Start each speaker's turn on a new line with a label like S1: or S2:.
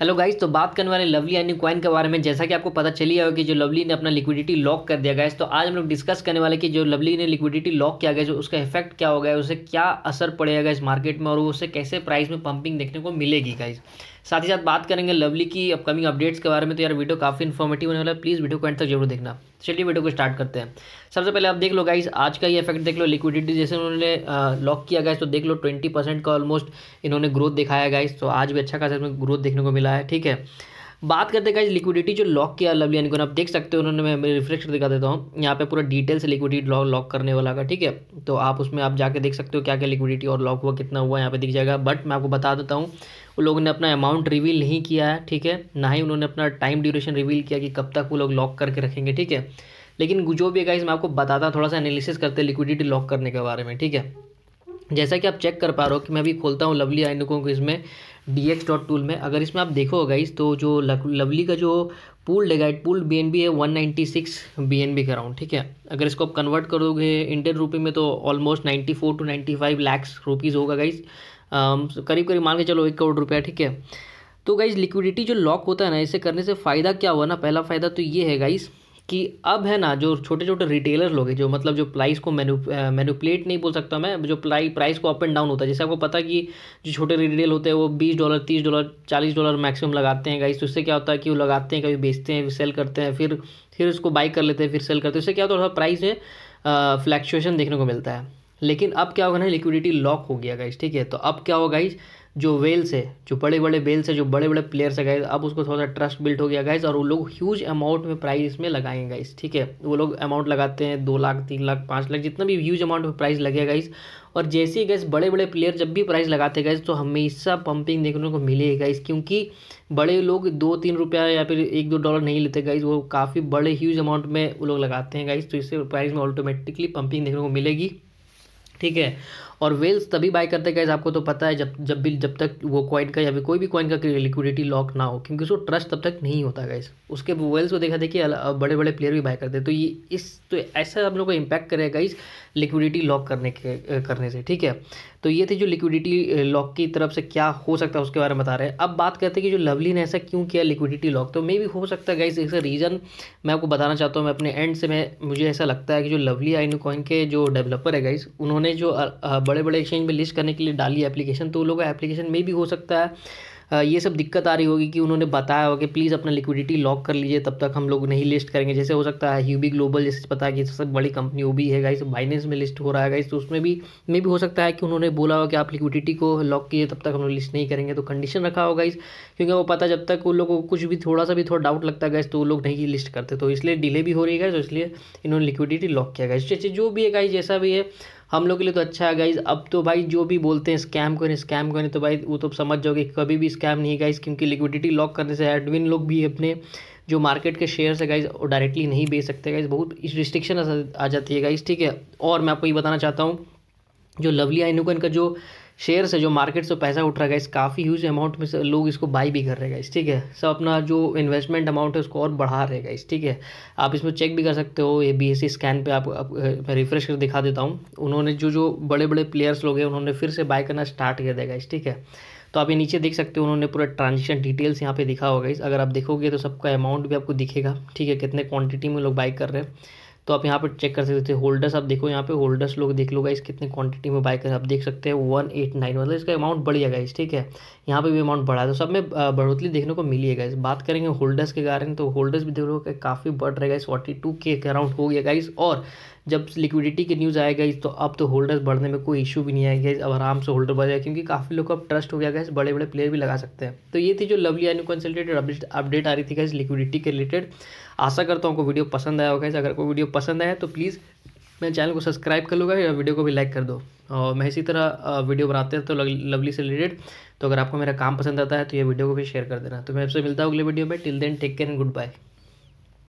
S1: hello guys तो बात करने वाले लवली एनी क्वाइन के बारे में जैसा कि आपको पता चली है कि जो लवली ने अपना लिक्विडिटी लॉक कर दिया गाइस तो आज हम लोग डिस्कस करने वाले कि जो लवली ने लिक्विडिटी लॉक किया गया जो तो उसका इफेक्ट क्या होगा उसे क्या असर पड़ेगा इस मार्केट में और उसे कैसे प्राइस में पंपिंग देखने को मिलेगी गाइज साथ ही साथ बात करेंगे लवली की अपकमिंग अपडेट्स के बारे में तो यार वीडियो काफ़ी इन्फॉर्मेटिव होने वाला प्लीज़ वीडियो को एंड तक जरूर देखना चलिए वीडियो को स्टार्ट करते हैं सबसे पहले आप देख लो गाइस आज का ये इफेक्ट देख लो लिक्विडिटी जैसे उन्होंने लॉक किया गया तो देख लो ट्वेंटी परसेंट का ऑलमोस्ट इन्होंने ग्रोथ दिखाया गाइस तो आज भी अच्छा खासा इसमें ग्रोथ देखने को मिला है ठीक है बात करते हैं लिक्विडिटी जो लॉक किया लवली यानी आप देख सकते हो उन्होंने मैं मेरे रिफ्रेश दिखा देता हूँ यहाँ पे पूरा डिटेल से लिक्विडिटी लॉक लॉक करने वाला का ठीक है तो आप उसमें आप जाके देख सकते हो क्या क्या लिक्विडिटी और लॉक हुआ कितना हुआ यहाँ पे दिख जाएगा बट मैं आपको बता देता हूँ उन लोगों ने अपना अमाउंट रिवील नहीं किया है ठीक है ना ही उन्होंने अपना टाइम ड्यूरेशन रिवील किया कि कब तक वो लोग लॉक करके रखेंगे ठीक है लेकिन जो भी है गाइज मैं आपको बताता हूँ थोड़ा सा एनालिसिस करते हैं लिक्विडिटी लॉक करने के बारे में ठीक है जैसा कि आप चेक कर पा रहे हो कि मैं अभी खोलता हूँ लवली आइनकों को इसमें डी एक्स डॉट टूल में अगर इसमें आप देखो गाइस तो जो लवली का जो पूल है guide pool B N B है one ninety six B N B around ठीक है अगर इसको आप कन्वर्ट करोगे इंडियन रुपी में तो almost ninety four to ninety five lakhs rupees होगा गाइस um, करीब करीब मान के चलो एक करोड़ रुपया ठीक है तो गाइज़ लिक्विडिटी जो लॉक होता है ना इसे करने से फ़ायदा क्या हुआ ना पहला फ़ायदा तो ये है गाइज़ कि अब है ना जो छोटे छोटे रिटेलर लोग हैं जो मतलब जो प्राइस को मैनु मैनुपलेट नहीं बोल सकता मैं जो प्राइ प्राइस को अप एंड डाउन होता है जैसे आपको पता है कि जो छोटे रिटेल होते हैं वो बीस डॉलर तीस डॉलर चालीस डॉलर मैक्सिमम लगाते हैं गाइस तो उससे क्या होता है कि वो लगाते हैं कभी बेचते हैं सेल करते हैं फिर फिर उसको बाई कर लेते हैं फिर सेल करते हैं उससे क्या होता है प्राइस में फ्लैक्चुएशन देखने को मिलता है लेकिन अब क्या होगा ना लिक्विडिटी लॉक हो गया गाइज ठीक है तो अब क्या होगा गाइज जो वेल्स है जो बड़े बड़े वेल्स है जो बड़े बड़े प्लेयर्स है गाइज अब उसको थोड़ा सा ट्रस्ट बिल्ट हो गया गाइज और वो लोग ह्यूज अमाउंट में प्राइस इसमें लगाएंगे गाइज ठीक है वो लोग अमाउंट लगाते हैं दो लाख तीन लाख पाँच लाख जितना भी ह्यूज अमाउंट में प्राइस लगेगा गाइज और जैसे ही गैस बड़े बड़े प्लेयर जब भी प्राइस लगाते गए तो हमेशा पंपिंग देखने को मिलेगी गाइस क्योंकि बड़े लोग दो तीन रुपया या फिर एक दो डॉलर नहीं लेते गाइज वो काफ़ी बड़े ह्यूज अमाउंट में वो लोग लगाते हैं गाइज़ तो इससे प्राइस में ऑटोमेटिकली पंपिंग देखने को मिलेगी ठीक है और वेल्स तभी बाय करते गए आपको तो पता है जब जब भी जब तक वो कॉइन का या फिर कोई भी कॉइन का लिक्विडिटी लॉक ना हो क्योंकि उसको ट्रस्ट तब तक नहीं होता गैस उसके वेल्स को देखा देखिए बड़े बड़े प्लेयर भी बाय करते तो ये इस तो ऐसा हम लोग को इम्पैक्ट करेगा गाइस लिक्विडिटी लॉक करने के करने से ठीक है तो ये थी जो लिक्विडिटी लॉक की तरफ से क्या हो सकता है उसके बारे में बता रहे हैं अब बात करते हैं कि जो लवली ने ऐसा क्यों किया लिक्विडिटी लॉक तो मे भी हो सकता है गाइस इसका रीज़न मैं आपको बताना चाहता हूँ मैं अपने एंड से मैं मुझे ऐसा लगता है कि जो लवली आई कॉइन के जो डेवलपर है गाइस उन्होंने उन्होंने जो बड़े बड़े एक्सचेंज में लिस्ट करने के लिए डाली एप्लीकेशन तो का एप्लीकेशन में भी हो सकता है ये सब दिक्कत आ रही होगी कि उन्होंने बताया होगा कि प्लीज़ अपना लिक्विडिटी लॉक कर लीजिए तब तक हम लोग नहीं लिस्ट करेंगे जैसे हो सकता है ह्यूबी ग्लोबल जैसे पता है कि सबसे बड़ी कंपनी वो भी है गाइस बाइनेंस तो में लिस्ट हो रहा है गाइस तो उसमें भी मे भी हो सकता है कि उन्होंने बोला होगा कि आप लिक्विडिटी को लॉक किए तब तक हम लोग लिस्ट नहीं करेंगे तो कंडीशन रखा होगा इस क्योंकि वो पता जब तक उन लोगों को कुछ भी थोड़ा सा भी थोड़ा डाउट लगता है गाइस तो वो लोग नहीं लिस्ट करते तो इसलिए डिले भी हो रही है तो इसलिए इन्होंने लिक्विडिटी लॉक किया गाइस जो भी है गाइस जैसा भी है हम लोग के लिए तो अच्छा है गाइज़ अब तो भाई जो भी बोलते हैं स्कैम करें स्कैम करें तो भाई वो तो समझ जाओगे कभी भी स्कैम नहीं गाइज़ क्योंकि लिक्विडिटी लॉक करने से एडविन लोग भी अपने जो मार्केट के शेयर्स है गाइज़ वो डायरेक्टली नहीं बेच सकते गाइज़ बहुत रिस्ट्रिक्शन आ जाती है गाइज़ ठीक है और मैं आपको ये बताना चाहता हूँ जो लवली आइनूकन का जो शेयर से जो मार्केट से पैसा उठ रहा है इस काफ़ी ह्यूज अमाउंट में लोग इसको बाई भी कर रहे हैं ठीक है सब अपना जो इन्वेस्टमेंट अमाउंट है उसको और बढ़ा रहेगा इस ठीक है आप इसमें चेक भी कर सकते हो ये बी स्कैन पर आप, आप मैं रिफ्रेश कर दिखा देता हूँ उन्होंने जो जो बड़े बड़े प्लेयर्स लोग हैं उन्होंने फिर से बाय करना स्टार्ट कर देगा इस ठीक है तो आप ये नीचे देख सकते हो उन्होंने पूरा ट्रांजेक्शन डिटेल्स यहाँ पे दिखा होगा इस अगर आप देखोगे तो सबका अमाउंट भी आपको दिखेगा ठीक है कितने क्वांटिटी में लोग बाई कर रहे हैं तो आप यहाँ पर चेक कर सकते थे होल्डर्स आप देखो यहाँ पे होल्डर्स लोग देख लो गाइस कितने क्वांटिटी में बाय कर आप देख सकते हैं वन एट नाइन मतलब इसका अमाउंट बढ़ गया गाइस ठीक है यहाँ पे भी अमाउंट बढ़ा है तो सब में बढ़ोतरी देखने को मिली है गाइस बात करेंगे होल्डर्स के कारण तो होल्डर्स भी देख लो काफ़ी बढ़ रहेगा इस फोर्टी के अराउंड हो गया गाइस और जब लिक्विडिटी की न्यूज़ आएगा तो अब तो होल्डर्स बढ़ने में कोई इशू भी नहीं आएगा अब आराम से होल्डर बढ़ जाएगा क्योंकि काफ़ी लोग अब ट्रस्ट हो गया गैस बड़े बड़े प्लेयर भी लगा सकते हैं तो ये थी जो लवली एन कंसल्टेटेड अपडेट आ रही थी गैस लिक्विडिटी के रिलेटेड आशा करता हूँ आपको वीडियो पसंद आया होगा अगर कोई वीडियो पसंद आया तो प्लीज़ मेरे चैनल को सब्सक्राइब कर लूँगा या वीडियो को भी लाइक कर दो और मैं इसी तरह वीडियो बनाते हैं तो लवली से रिलेटेड तो अगर आपको मेरा काम पसंद आता है तो ये वीडियो को भी शेयर कर देना तो मैं आपसे मिलता हूँ अगले वीडियो में till then take care and good bye